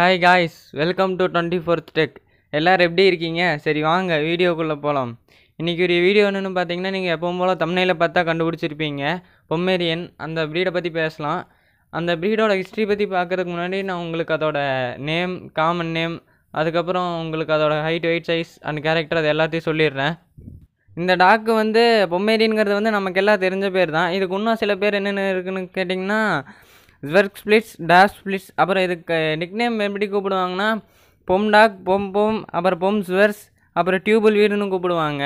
hi guys welcome to twenty fourth டெக் எல்லோரும் எப்படி இருக்கீங்க சரி வாங்க வீடியோக்குள்ளே போகலாம் இன்றைக்கி ஒரு வீடியோ என்னென்னு பார்த்தீங்கன்னா நீங்கள் எப்பவும் போல் தமிழையில் பார்த்தா கண்டுபிடிச்சிருப்பீங்க பொம்மேரியன் அந்த ப்ரீடை பற்றி பேசலாம் அந்த ப்ரீடோட ஹிஸ்ட்ரி பற்றி பார்க்குறதுக்கு முன்னாடி நான் உங்களுக்கு அதோட நேம் காமன் நேம் அதுக்கப்புறம் உங்களுக்கு அதோட height weight size and character அது எல்லாத்தையும் சொல்லிடுறேன் இந்த டாக்கு வந்து பொம்மேரியன்கிறது வந்து நமக்கு எல்லாம் தெரிஞ்ச பேர் தான் இதுக்கு இன்னும் சில பேர் என்னென்ன இருக்குன்னு கேட்டிங்கன்னா ஸ்வெர்க் ஸ்பிளிட்ஸ் டேஷ் ஸ்பிளிட்ஸ் அப்புறம் இதுக்கு நேம் eh, எப்படி கூப்பிடுவாங்கன்னா பொம்டாக் பொம் பொம் அப்புறம் பொம் ஸ்வெர்ஸ் அப்புறம் டியூபுல் வீடுன்னு கூப்பிடுவாங்க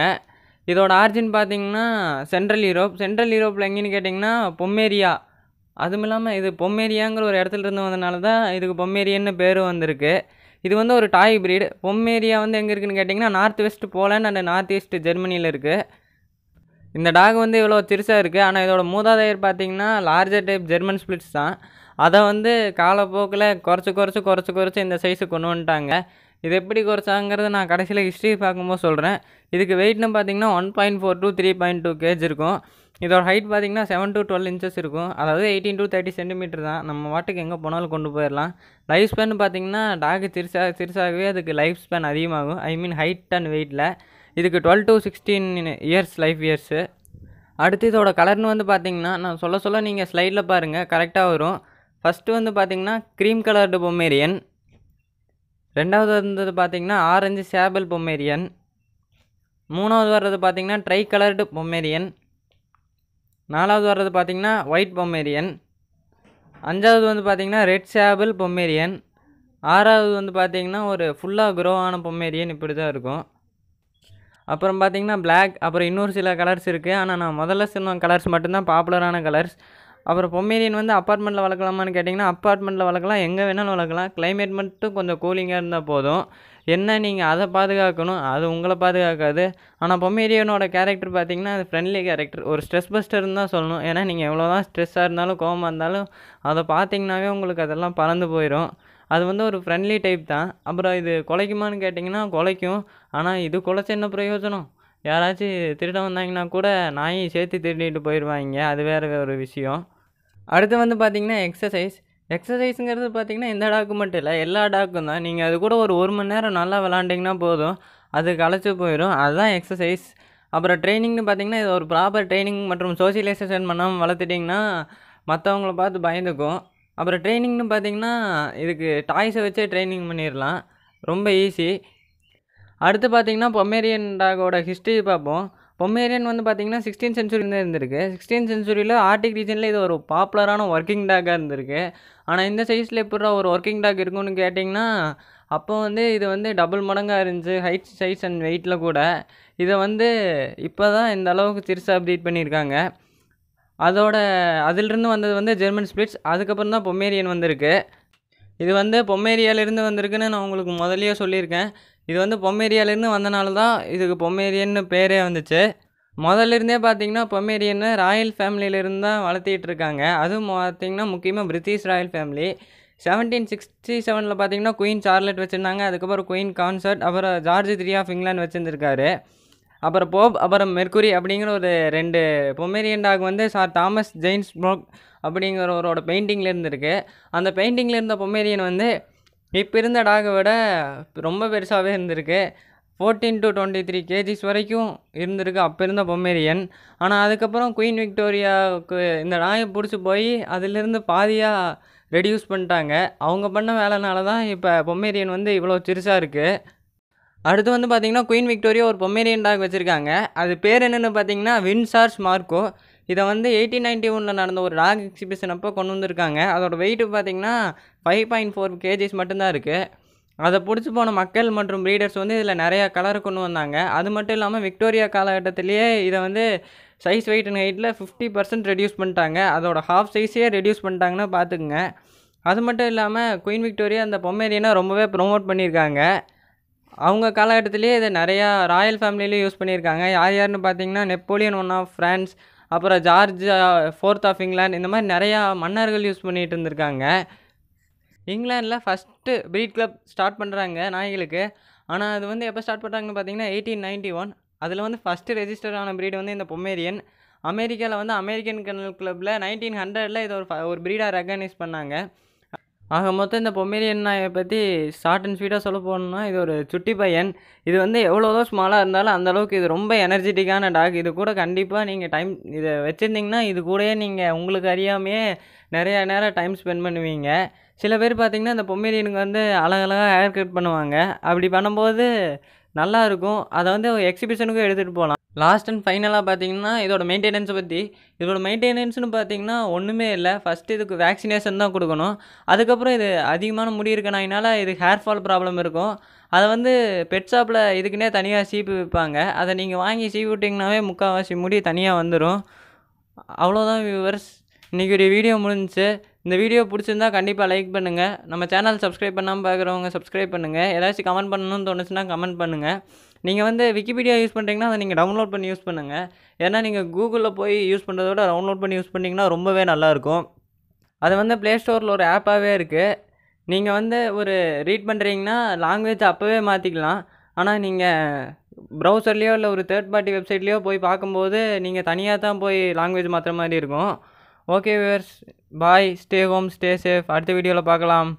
இதோட ஆர்ஜின் பார்த்தீங்கன்னா சென்ட்ரல் யூரோப் சென்ட்ரல் யூரோப்பில் எங்கேன்னு கேட்டிங்கன்னா பொம்மேரியா அதுவும் இல்லாமல் இது பொம்மேரியாங்கிற ஒரு இடத்துல இருந்து வந்ததுனால தான் இதுக்கு பொம்மேரியன்னு பேர் வந்திருக்கு இது வந்து ஒரு டாய் பிரீடு பொம்மேரியா வந்து எங்கே இருக்குதுன்னு கேட்டிங்கன்னா north west Poland and north east ஜெர்மனியில் இருக்குது இந்த டாக் வந்து இவ்வளோ திருசாக இருக்குது ஆனால் இதோட மூதாதையர் பார்த்தீங்கன்னா லார்ஜர் டைப் ஜெர்மன் ஸ்பிளிட்ஸ் தான் அதை வந்து காலப்போக்கில் குறைச்சி குறைச்சி குறைச்சி குறைச்சி இந்த சைஸு கொண்டு வந்துட்டாங்க இது எப்படி குறைச்சாங்கிறது நான் கடைசியில் ஹிஸ்ட்ரி பார்க்கும்போது சொல்கிறேன் இதுக்கு வெயிட்னு பார்த்தீங்கன்னா one point four two three point two kg இருக்கும் இதோட ஹைட் பார்த்திங்கன்னா செவன் டு டுவெல் இன்ச்சஸ் இருக்கும் அதாவது எயிட்டீன் டு தேர்ட்டி சென்டிமீட்டர் தான் நம்ம வாட்டுக்கு எங்கே போனாலும் கொண்டு போயிடலாம் லைஃப் ஸ்பேன் பார்த்திங்கன்னா டாக் திருசாக திருசாகவே அதுக்கு லைஃப் ஸ்பேன் அதிகமாகும் ஐ மீன் ஹைட் அண்ட் வெயிட்டில் இதுக்கு twelve to sixteen years life years அடுத்து இதோட கலர்னு வந்து பார்த்திங்கன்னா நான் சொல்ல சொல்ல நீங்கள் ஸ்லைடில் பாருங்கள் கரெக்டாக வரும் ஃபஸ்ட்டு வந்து பார்த்திங்கன்னா க்ரீம் கலர்டு பொம்மேரியன் ரெண்டாவது வந்தது பார்த்திங்கன்னா ஆரஞ்சு சேபிள் பொம்மேரியன் மூணாவது வர்றது பார்த்திங்கன்னா ட்ரை கலர்டு பொம்மேரியன் நாலாவது வர்றது பார்த்திங்கன்னா ஒயிட் பொம்மேரியன் அஞ்சாவது வந்து பார்த்திங்கன்னா ரெட் சேபிள் பொம்மேரியன் ஆறாவது வந்து பார்த்திங்கன்னா ஒரு ஃபுல்லாக குரோ ஆன பொம்மேரியன் இப்படி தான் இருக்கும் அப்புறம் பார்த்தீங்கன்னா பிளாக் அப்புறம் இன்னொரு சில கலர்ஸ் இருக்குது ஆனால் நான் முதல்ல சொன்ன கலர்ஸ் மட்டும்தான் பாப்புலரான கலர்ஸ் அப்புறம் பொம்மேரியன் வந்து அப்பார்ட்மெண்ட்டில் வளர்க்கலாமான்னு கேட்டிங்கன்னா அப்பார்ட்மெண்ட்டில் வளர்க்கலாம் எங்கே வேணாலும் வளர்க்கலாம் கிளைமேட் மட்டும் கொஞ்சம் கூலிங்காக இருந்தால் போதும் என்ன நீங்கள் அதை பாதுகாக்கணும் அது உங்களை பாதுகாக்காது ஆனால் பொம்மேரியனோட கேரக்டர் பார்த்திங்கன்னா அது ஃப்ரெண்ட்லி கேரக்டர் ஒரு ஸ்ட்ரெஸ் பஸ்டர்னு தான் சொல்லணும் ஏன்னா நீங்கள் எவ்வளோ தான் ஸ்ட்ரெஸ்ஸாக இருந்தாலும் கோபமாக இருந்தாலும் அதை பார்த்திங்கனாவே உங்களுக்கு அதெல்லாம் பறந்து போயிடும் அது வந்து ஒரு ஃப்ரெண்ட்லி டைப் தான் அப்புறம் இது குலைக்குமான்னு கேட்டிங்கன்னா குலைக்கும் ஆனால் இது குலைச்ச என்ன பிரயோஜனம் யாராச்சும் திருட வந்தாங்கன்னா கூட நாயும் சேர்த்து திருடிட்டு போயிடுவாங்க அது வேறு ஒரு விஷயம் அடுத்து வந்து பார்த்திங்கன்னா எக்ஸசைஸ் எக்ஸசைஸுங்கிறது பார்த்திங்கன்னா எந்த டாக்கு மட்டும் இல்லை எல்லா டாக்கும் தான் நீங்கள் அது கூட ஒரு ஒரு மணி நேரம் நல்லா விளாண்டிங்கன்னா போதும் அது களைச்சி போயிடும் அதுதான் எக்ஸசைஸ் அப்புறம் ட்ரைனிங்னு பார்த்திங்கன்னா இது ஒரு ப்ராப்பர் ட்ரைனிங் மற்றும் சோசியலைசேஷன் பண்ணாமல் வளர்த்துட்டிங்கன்னா மற்றவங்கள பார்த்து பயந்துக்கும் அப்புறம் ட்ரைனிங்னு பார்த்தீங்கன்னா இதுக்கு டாய்ஸை வச்சே ட்ரைனிங் பண்ணிடலாம் ரொம்ப ஈஸி அடுத்து பார்த்தீங்கன்னா பொமேரியன் டாகோட ஹிஸ்ட்ரி பார்ப்போம் பொம்மேரியன் வந்து பார்த்திங்கன்னா சிக்ஸ்டீன் சென்ச்சுரியில் இருந்திருக்கு சிக்ஸ்டீன் சென்ச்சுரியில் ஆர்டிக் ரீஜனில் இது ஒரு பாப்புலரான ஒர்க்கிங் டாக்காக இருந்திருக்கு ஆனால் இந்த சைஸில் எப்படா ஒரு ஒர்க்கிங் டாக் இருக்குன்னு கேட்டிங்கன்னா அப்போ வந்து இது வந்து டபுள் மடங்காக இருந்துச்சு ஹைட் சைஸ் அண்ட் வெயிட்டில் கூட இதை வந்து இப்போ தான் இந்த அளவுக்கு திருசாக அப்டேட் பண்ணியிருக்காங்க அதோட அதிலிருந்து வந்தது வந்து ஜெர்மன் ஸ்பிளிட்ஸ் அதுக்கப்புறம் தான் பொம்மேரியன் வந்திருக்கு இது வந்து பொம்மேரியாவிலேருந்து வந்திருக்குன்னு நான் உங்களுக்கு முதலியே சொல்லியிருக்கேன் இது வந்து பொம்மேரியாவிலேருந்து வந்தனால தான் இதுக்கு பொம்மேரியன்னு பேரே வந்துச்சு முதல்ல இருந்தே பார்த்தீங்கன்னா பொம்மேரியன் ராயல் ஃபேமிலியிலேருந்து தான் வளர்த்திட்டு இருக்காங்க அதுவும் பார்த்திங்கன்னா முக்கியமாக British royal family seventeen sixty செவனில் பார்த்தீங்கன்னா குயின் சார்லெட் வச்சுருந்தாங்க அதுக்கப்புறம் குயின் கான்சர்ட் அப்புறம் ஜார்ஜ் த்ரீ ஆஃப் இங்கிலாந்து வச்சுருந்துருக்காரு அப்புறம் போப் அப்புறம் மெர்குரி அப்படிங்கிற ஒரு ரெண்டு பொமேரியன் டாக் வந்து சார் தாமஸ் ஜெயின்ஸ் ப்ரோக் அப்படிங்கிறவரோட பெயிண்டிங்கில் இருந்திருக்கு அந்த பெயிண்டிங்கில் இருந்த பொமேரியன் வந்து இப்போ இருந்த டாகை விட ரொம்ப பெருசாகவே இருந்திருக்கு fourteen to twenty three kgs வரைக்கும் இருந்திருக்கு அப்போ இருந்த பொமேரியன் ஆனால் அதுக்கப்புறம் குயின் விக்டோரியாவுக்கு இந்த நாயை பிடிச்சி போய் அதிலிருந்து பாதியாக ரெடியூஸ் பண்ணிட்டாங்க அவங்க பண்ண வேலைனால தான் இப்போ பொம்மேரியன் வந்து இவ்வளோ சிறுசாக இருக்குது அடுத்து வந்து பார்த்திங்கன்னா குயின் விக்டோரியா ஒரு பொமேரியன் டாக் வச்சுருக்காங்க அது பேர் என்னென்னு பார்த்தீங்கன்னா வின்சார்ஸ் மார்க்கோ இதை வந்து எயிட்டீன் நைன்ட்டி நடந்த ஒரு டாக் எக்ஸிபிஷன் அப்போ கொண்டு வந்திருக்காங்க அதோடய வெயிட்டு பார்த்திங்கன்னா ஃபைவ் பாயிண்ட் ஃபோர் கேஜிஸ் மட்டும்தான் இருக்குது அதை பிடிச்சி போன மக்கள் மற்றும் ப்ரீடர்ஸ் வந்து இதில் நிறையா கலர் கொண்டு வந்தாங்க அது மட்டும் இல்லாமல் விக்டோரியா காலகட்டத்திலேயே இதை வந்து சைஸ் வெயிட் அண்ட் ஹைட்டில் ஃபிஃப்டி பர்சன்ட் ரெடியூஸ் பண்ணிட்டாங்க அதோட ஹாஃப் சைஸே ரெடியூஸ் பண்ணிட்டாங்கன்னா பார்த்துக்குங்க அது மட்டும் இல்லாமல் குயின் விக்டோரியா அந்த பொம்மேரியனை ரொம்பவே ப்ரொமோட் பண்ணியிருக்காங்க அவங்க காலகட்டத்திலேயே இதை நிறையா ராயல் ஃபேமிலிலேயே யூஸ் பண்ணியிருக்காங்க யார் யாருன்னு பார்த்தீங்கன்னா நெப்போலியன் ஒன் ஆஃப் ஃப்ரான்ஸ் அப்புறம் ஜார்ஜ் ஃபோர்த் ஆஃப் இங்கிலாந்து இந்த மாதிரி நிறையா மன்னர்கள் யூஸ் பண்ணிகிட்டு இருந்திருக்காங்க இங்கிலாண்டில் ஃபஸ்ட்டு பிரீட் கிளப் ஸ்டார்ட் பண்ணுறாங்க நாய்களுக்கு ஆனால் அது வந்து எப்போ ஸ்டார்ட் பண்ணுறாங்கன்னு பார்த்தீங்கன்னா எயிட்டீன் நைன்ட்டி ஒன் அதில் வந்து ஃபஸ்ட்டு ரெஜிஸ்டர் ஆன ப்ரீடு வந்து இந்த பொமேரியன் அமெரிக்காவில் வந்து அமெரிக்கன் கனல் கிளப்பில் நைன்டீன் ஹண்ட்ரடில் இதை ஒரு ஒரு ப்ரீடாக ரெக்கக்னைஸ் பண்ணாங்க ஆக மொத்தம் இந்த பொமேரியன் நாயை பற்றி ஷார்ட் அண்ட் ஸ்வீட்டாக சொல்ல போகணுன்னா இது ஒரு சுட்டி பையன் இது வந்து எவ்வளோதோ ஸ்மாலாக இருந்தாலும் அந்தளவுக்கு இது ரொம்ப எனர்ஜெட்டிக்கான டாக் இது கூட கண்டிப்பாக நீங்கள் டைம் இதை வச்சுருந்தீங்கன்னா இது கூடயே நீங்கள் உங்களுக்கு அறியாமையே நிறையா நேரம் டைம் ஸ்பெண்ட் பண்ணுவீங்க சில பேர் பார்த்திங்கன்னா இந்த பொமேரியனுக்கு வந்து அழகழகாக ஹேர் கட் பண்ணுவாங்க அப்படி பண்ணும்போது நல்லாயிருக்கும் அதை வந்து எக்ஸிபிஷனுக்கும் எடுத்துகிட்டு போகலாம் லாஸ்ட் அண்ட் ஃபைனலாக பார்த்தீங்கன்னா இதோட மெயின்டெனன்ஸை பற்றி இதோட மெயின்டெனன்ஸ்னு பார்த்தீங்கன்னா ஒன்றுமே இல்லை ஃபஸ்ட்டு இதுக்கு வேக்சினேஷன் தான் கொடுக்கணும் அதுக்கப்புறம் இது அதிகமான முடி இருக்கனால இது ஹேர் ஃபால் ப்ராப்ளம் இருக்கும் அதை வந்து பெட் ஷாப்பில் இதுக்குன்னே தனியாக சீப்பு விற்பாங்க அதை நீங்கள் வாங்கி சீப்பு விட்டிங்கனாவே முக்கால்வாசி முடி தனியாக வந்துடும் அவ்வளோதான் வியூவர்ஸ் இன்றைக்கி ஒரு வீடியோ முடிஞ்சிச்சு இந்த வீடியோ பிடிச்சிருந்தா கண்டிப்பாக லைக் பண்ணுங்கள் நம்ம சேனல் சப்ஸ்கிரைப் பண்ணாமல் பார்க்குறவங்க சப்ஸ்கிரைப் பண்ணுங்கள் ஏதாச்சும் கமெண்ட் பண்ணணும்னு தோணுச்சுன்னா கமெண்ட் பண்ணுங்கள் நீங்கள் வந்து விக்கிபீடியா யூஸ் பண்ணுறீங்கன்னா அதை நீங்கள் டவுன்லோட் பண்ணி யூஸ் பண்ணுங்கள் ஏன்னா நீங்கள் கூகுளில் போய் யூஸ் பண்ணுறத விட டவுன்லோட் பண்ணி யூஸ் பண்ணிங்கன்னா ரொம்பவே நல்லாயிருக்கும் அது வந்து ப்ளே ஸ்டோரில் ஒரு ஆப்பாகவே இருக்குது நீங்கள் வந்து ஒரு ரீட் பண்ணுறீங்கன்னா லாங்குவேஜ் அப்போவே மாற்றிக்கலாம் ஆனால் நீங்கள் ப்ரௌசர்லேயோ இல்லை ஒரு தேர்ட் பார்ட்டி வெப்சைட்லேயோ போய் பார்க்கும்போது நீங்கள் தனியாக தான் போய் லாங்குவேஜ் மாற்றுற மாதிரி இருக்கும் okay viewers bye stay home stay safe அடுத்த வீடியோவில் பார்க்கலாம்